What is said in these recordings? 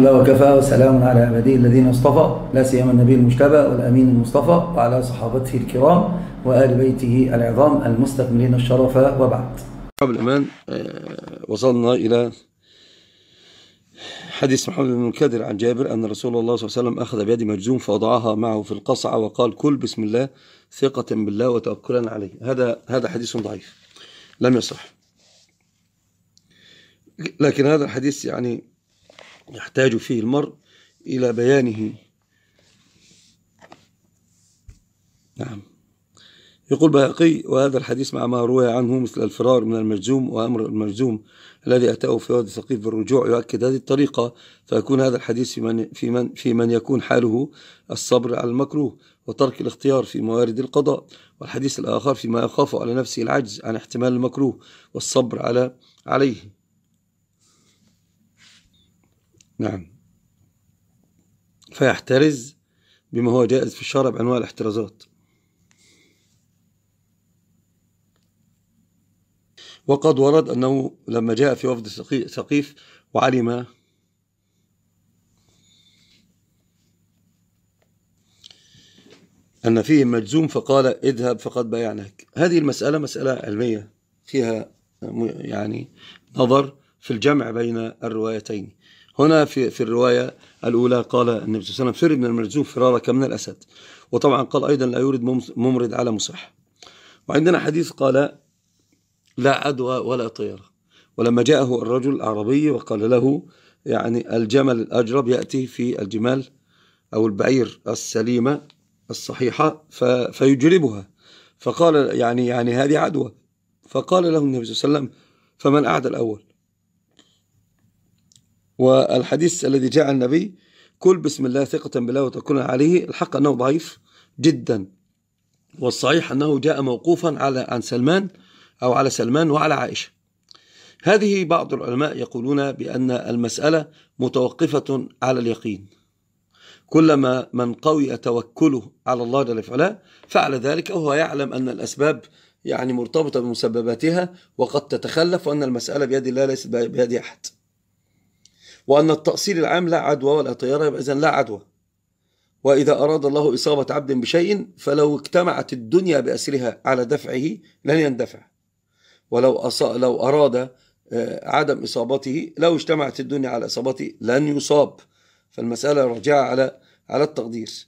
لله وكفى وسلام على عباده الذين اصطفى لا سيما النبي المجتبى والأمين المصطفى وعلى صحابته الكرام وآل بيته العظام المستكملين الشرف وبعد قبل الأمان آه، وصلنا إلى حديث محمد بن الكادر عن جابر أن رسول الله صلى الله عليه وسلم أخذ بيد مجزوم فوضعها معه في القصعة وقال كل بسم الله ثقة بالله وتوكلا عليه هذا هذا حديث ضعيف لم يصح لكن هذا الحديث يعني يحتاج فيه المرء إلى بيانه نعم يقول بهقي وهذا الحديث مع ما روي عنه مثل الفرار من المجزوم وأمر المجزوم الذي أتاه في وادي ثقيف بالرجوع يؤكد هذه الطريقة فيكون هذا الحديث في من, في من, في من يكون حاله الصبر على المكروه وترك الاختيار في موارد القضاء والحديث الآخر فيما يخاف على نفسه العجز عن احتمال المكروه والصبر على عليه نعم فيحترز بما هو جائز في الشرع بأنواع الاحترازات وقد ورد أنه لما جاء في وفد ثقيف وعلم أن فيه مجزوم فقال اذهب فقد بايعناك هذه المسألة مسألة علمية فيها يعني نظر في الجمع بين الروايتين هنا في, في الرواية الأولى قال النبي صلى الله عليه وسلم فر من المرجوف فرارك من الأسد وطبعا قال أيضا لا يورد ممرض على مصح وعندنا حديث قال لا عدوى ولا طيرة ولما جاءه الرجل العربي وقال له يعني الجمل الأجرب يأتي في الجمال أو البعير السليمة الصحيحة فيجربها فقال يعني يعني هذه عدوى فقال له النبي صلى الله عليه وسلم فمن أعدى الأول والحديث الذي جاء النبي كل بسم الله ثقة بالله وتكون عليه الحق أنه ضعيف جدا والصحيح أنه جاء موقوفا على عن سلمان أو على سلمان وعلى عائشة هذه بعض العلماء يقولون بأن المسألة متوقفة على اليقين كلما من قوي توكله على الله جل وعلا فعل ذلك وهو يعلم أن الأسباب يعني مرتبطة بمسبباتها وقد تتخلف وأن المسألة بيد الله ليست بيد أحد وأن التأصيل العام لا عدوى ولا طيارة يبقى إذا لا عدوى وإذا أراد الله إصابة عبد بشيء فلو اجتمعت الدنيا بأسرها على دفعه لن يندفع ولو أصا لو أراد آه، عدم إصابته لو اجتمعت الدنيا على إصابته لن يصاب فالمسألة راجعة على على التقدير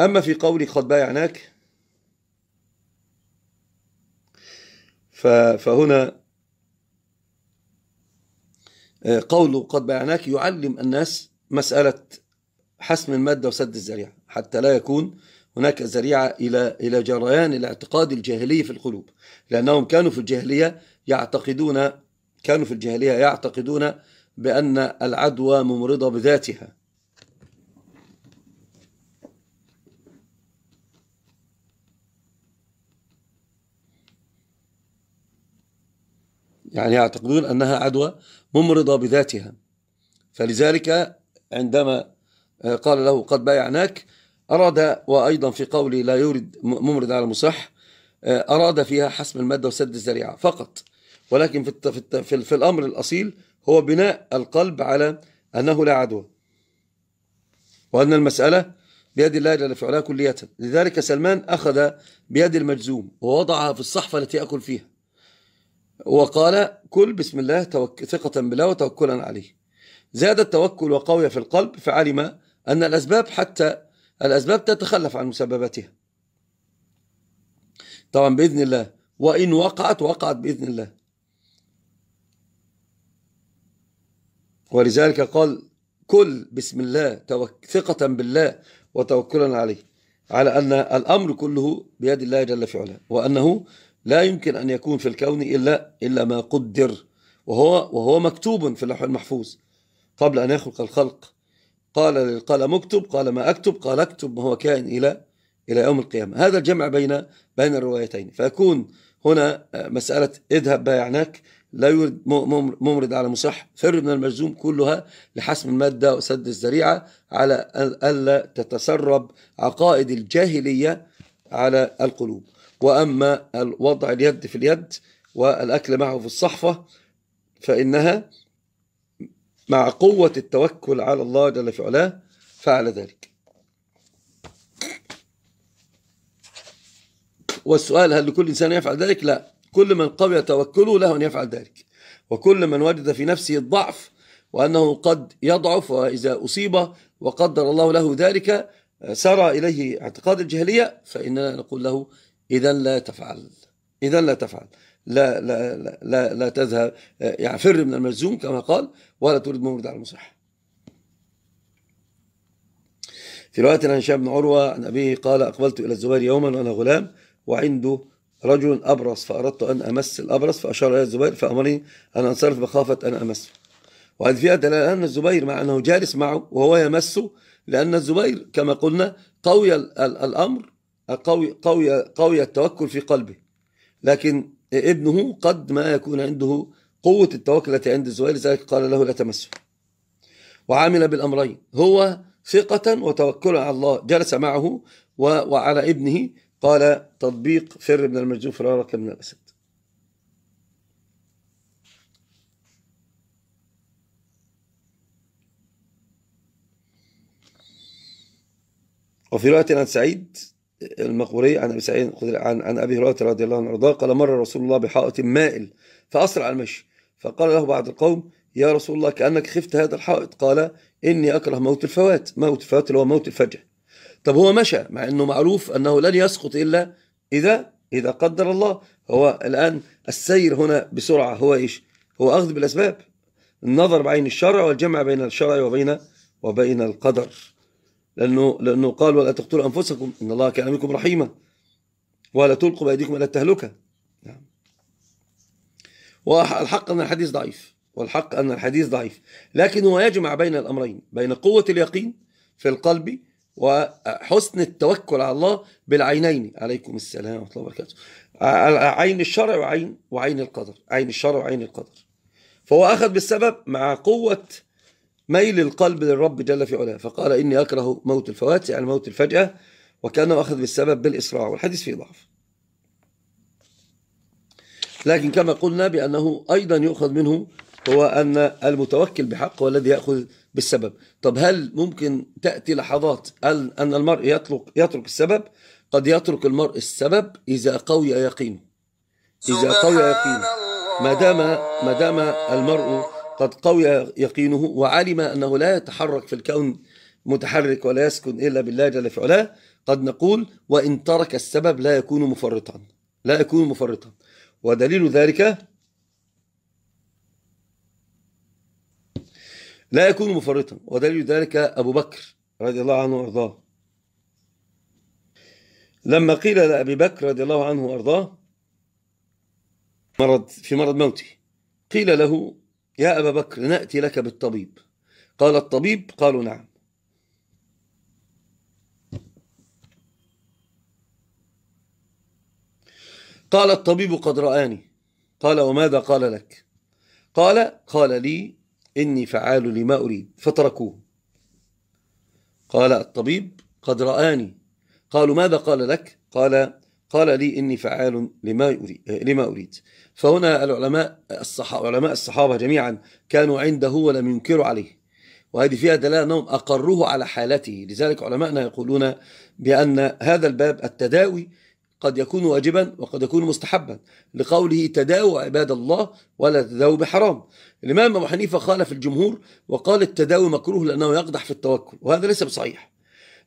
أما في قولي قد بايعناك فهنا آه، قوله قد بيعناك يعلم الناس مسألة حسم المادة وسد الذريعة حتى لا يكون هناك ذريعة إلى إلى جريان الاعتقاد الجاهلي في القلوب لأنهم كانوا في الجاهلية يعتقدون كانوا في الجاهلية يعتقدون بأن العدوى ممرضة بذاتها يعني يعتقدون أنها عدوى ممرضة بذاتها فلذلك عندما آه، قال له قد بايعناك أراد وأيضا في قولي لا يورد ممرض على مصح آه، أراد فيها حسم المادة وسد الذريعة فقط ولكن في, في, في, في الأمر الأصيل هو بناء القلب على أنه لا عدوى وأن المسألة بيد الله جل في علاه كلية لذلك سلمان أخذ بيد المجزوم ووضعها في الصحفة التي أكل فيها وقال كل بسم الله ثقة بالله وتوكلا عليه زاد التوكل وقوي في القلب فعلم أن الأسباب حتى الأسباب تتخلف عن مسبباتها طبعا بإذن الله وإن وقعت وقعت بإذن الله ولذلك قال كل بسم الله ثقة بالله وتوكلا عليه على أن الأمر كله بيد الله جل في علاه وأنه لا يمكن أن يكون في الكون إلا إلا ما قدر وهو وهو مكتوب في اللوح المحفوظ قبل أن يخلق الخلق قال للقلم اكتب قال ما أكتب قال اكتب ما هو كائن إلى إلى يوم القيامة هذا الجمع بين بين الروايتين فيكون هنا مسألة اذهب بايعناك لا يورد ممرض على مصح فر من المجزوم كلها لحسم المادة وسد الزريعة على ألا تتسرب عقائد الجاهلية على القلوب وأما وضع اليد في اليد والأكل معه في الصحفة فإنها مع قوة التوكل على الله جل في علاه فعل ذلك والسؤال هل لكل إنسان يفعل ذلك؟ لا كل من قوي توكله له أن يفعل ذلك وكل من وجد في نفسه الضعف وأنه قد يضعف وإذا أصيب وقدر الله له ذلك سرى إليه اعتقاد الجهلية فإننا نقول له إذا لا تفعل إذا لا تفعل لا لا لا لا, تذهب يعني فر من المجزوم كما قال ولا ترد مورد على المصح في رواية عن هشام بن عروة عن أبيه قال أقبلت إلى الزبير يوما وأنا غلام وعنده رجل أبرص فأردت أن أمس الأبرص فأشار إلى الزبير فأمرني أن أنصرف بخافة أن أمسه وهذه فيها دلالة أن الزبير مع أنه جالس معه وهو يمسه لأن الزبير كما قلنا قوي الأمر قوي, قوي, قوي التوكل في قلبه لكن ابنه قد ما يكون عنده قوة التوكل التي عند الزهير لذلك قال له لا تمسه وعامل بالأمرين هو ثقة وتوكلا على الله جلس معه وعلى ابنه قال تطبيق فر من المجنون فرارك من الأسد وفي رواية عن سعيد المغوري عن ابي سعيد عن عن ابي هريره رضي الله عنه قال مر رسول الله بحائط مائل فاسرع المشي فقال له بعض القوم يا رسول الله كانك خفت هذا الحائط قال اني اكره موت الفوات موت الفوات اللي هو موت الفجر طب هو مشى مع انه معروف انه لن يسقط الا اذا اذا قدر الله هو الان السير هنا بسرعه هو ايش هو اخذ بالاسباب النظر بعين الشرع والجمع بين الشرع وبين وبين القدر لأنه, لأنه قال ولا تقتلوا أنفسكم إن الله كان منكم رحيما ولا تلقوا بأيديكم إلى التهلكة نعم. والحق أن الحديث ضعيف والحق أن الحديث ضعيف لكن هو يجمع بين الأمرين بين قوة اليقين في القلب وحسن التوكل على الله بالعينين عليكم السلام ورحمة الله وبركاته عين الشرع وعين وعين القدر عين الشرع وعين القدر فهو أخذ بالسبب مع قوة ميل القلب للرب جل في علاه فقال إني أكره موت الفوات يعني موت الفجأة وكأنه أخذ بالسبب بالإسراع والحديث فيه ضعف لكن كما قلنا بأنه أيضا يؤخذ منه هو أن المتوكل بحق هو الذي يأخذ بالسبب طب هل ممكن تأتي لحظات أن المرء يترك, يترك السبب قد يترك المرء السبب إذا قوي يقينه إذا قوي يقينه ما دام ما دام المرء قد قوي يقينه وعلم أنه لا يتحرك في الكون متحرك ولا يسكن إلا بالله جل في علاه قد نقول وإن ترك السبب لا يكون مفرطا لا يكون مفرطا ودليل ذلك لا يكون مفرطا ودليل ذلك أبو بكر رضي الله عنه وأرضاه لما قيل لأبي بكر رضي الله عنه وأرضاه مرض في مرض موته قيل له يا أبا بكر نأتي لك بالطبيب قال الطبيب قالوا نعم قال الطبيب قد رآني قال وماذا قال لك قال قال لي إني فعال لما أريد فتركوه قال الطبيب قد رآني قالوا ماذا قال لك قال قال لي إني فعال لما, لما أريد فهنا العلماء الصحابة, علماء الصحابة جميعا كانوا عنده ولم ينكروا عليه وهذه فيها دلالة أنهم أقروه على حالته لذلك علماءنا يقولون بأن هذا الباب التداوي قد يكون واجبا وقد يكون مستحبا لقوله تداوى عباد الله ولا تداوى بحرام الإمام أبو حنيفة خالف الجمهور وقال التداوي مكروه لأنه يقدح في التوكل وهذا ليس بصحيح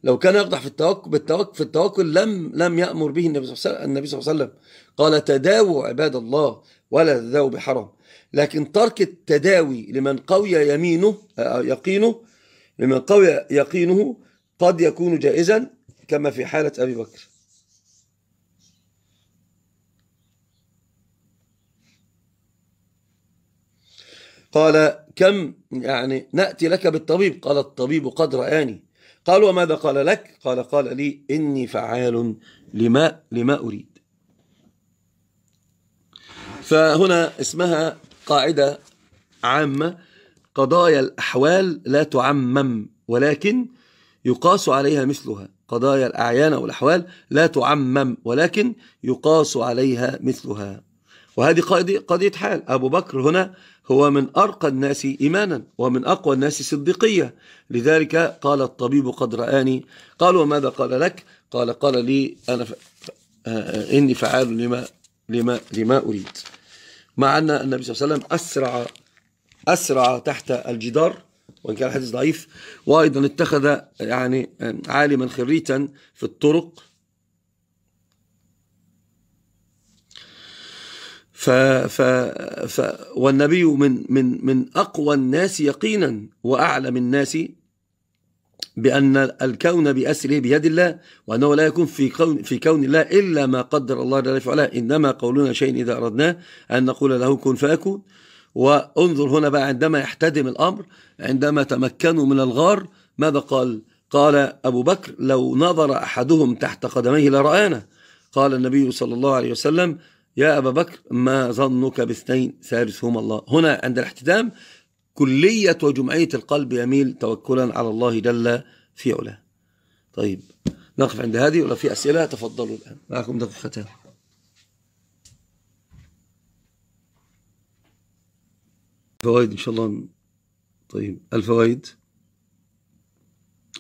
لو كان يقدح في التوكل بالتوكل في التوكل لم لم يأمر به النبي صلى الله عليه وسلم قال تداووا عباد الله ولا تداووا بحرام لكن ترك التداوي لمن قوي يمينه آه، يقينه لمن قوي يقينه قد يكون جائزا كما في حالة أبي بكر قال كم يعني نأتي لك بالطبيب قال الطبيب قد رآني قال وماذا قال لك قال قال لي إني فعال لما, لما أريد فهنا اسمها قاعدة عامة قضايا الأحوال لا تعمم ولكن يقاس عليها مثلها قضايا الأعيان والأحوال لا تعمم ولكن يقاس عليها مثلها وهذه قضية حال أبو بكر هنا هو من أرقى الناس إيمانا ومن أقوى الناس صديقية لذلك قال الطبيب قد رآني قال وماذا قال لك قال قال لي أنا ف... آه، إني فعال لما, لما, لما أريد مع أن النبي صلى الله عليه وسلم أسرع أسرع تحت الجدار وإن كان الحديث ضعيف وأيضا اتخذ يعني آه، عالما خريتا في الطرق ف ف ف والنبي من من من اقوى الناس يقينا واعلم الناس بان الكون باسره بيد الله وانه لا يكون في كون في كون الله الا ما قدر الله جل وعلا انما قولنا شيء اذا اردناه ان نقول له كن فيكون وانظر هنا بقى عندما يحتدم الامر عندما تمكنوا من الغار ماذا قال؟ قال ابو بكر لو نظر احدهم تحت قدميه لرانا قال النبي صلى الله عليه وسلم يا أبا بكر ما ظنك باثنين ثالثهما الله هنا عند الاحتدام كلية وجمعية القلب يميل توكلا على الله جل في علاه طيب نقف عند هذه ولا في أسئلة تفضلوا الآن معكم دقيقتان الفوائد إن شاء الله طيب الفوائد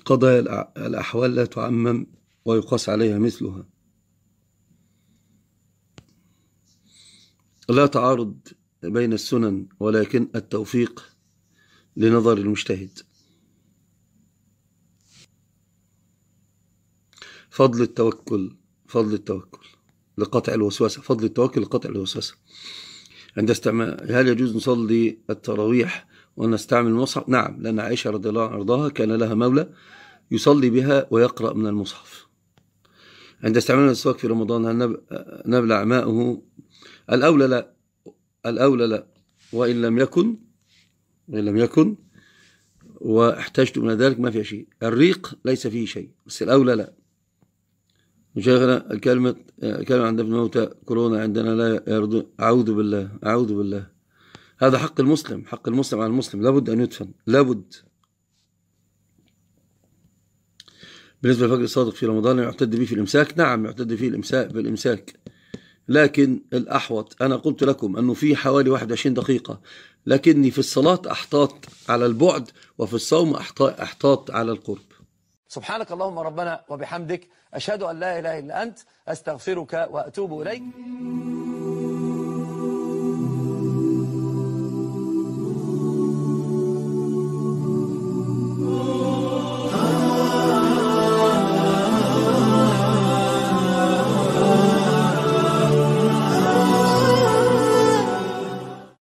قضايا الأحوال لا تعمم ويقاس عليها مثلها لا تعارض بين السنن ولكن التوفيق لنظر المجتهد فضل التوكل فضل التوكل لقطع الوسوسة فضل التوكل لقطع الوسوسة عند استعمال هل يجوز نصلي التراويح ونستعمل المصحف نعم لأن عائشة رضي الله عنها أرضاها كان لها مولى يصلي بها ويقرأ من المصحف عند استعمال السواك في رمضان هل نبلع ماءه الأولى لا الأولى لا وإن لم يكن وإن لم يكن واحتجت من ذلك ما فيها شيء الريق ليس فيه شيء بس الأولى لا مشايخنا الكلمة كلمة عند ابن موتى كورونا عندنا لا يرد أعوذ بالله أعوذ بالله هذا حق المسلم حق المسلم على المسلم لابد أن يدفن لابد بالنسبة للفجر الصادق في رمضان يعتد به في الإمساك نعم يعتد به الإمساك بالإمساك لكن الأحوط أنا قلت لكم أنه في حوالي 21 دقيقة لكني في الصلاة أحطاط على البعد وفي الصوم أحطاط على القرب سبحانك اللهم ربنا وبحمدك أشهد أن لا إله إلا أنت أستغفرك وأتوب إليك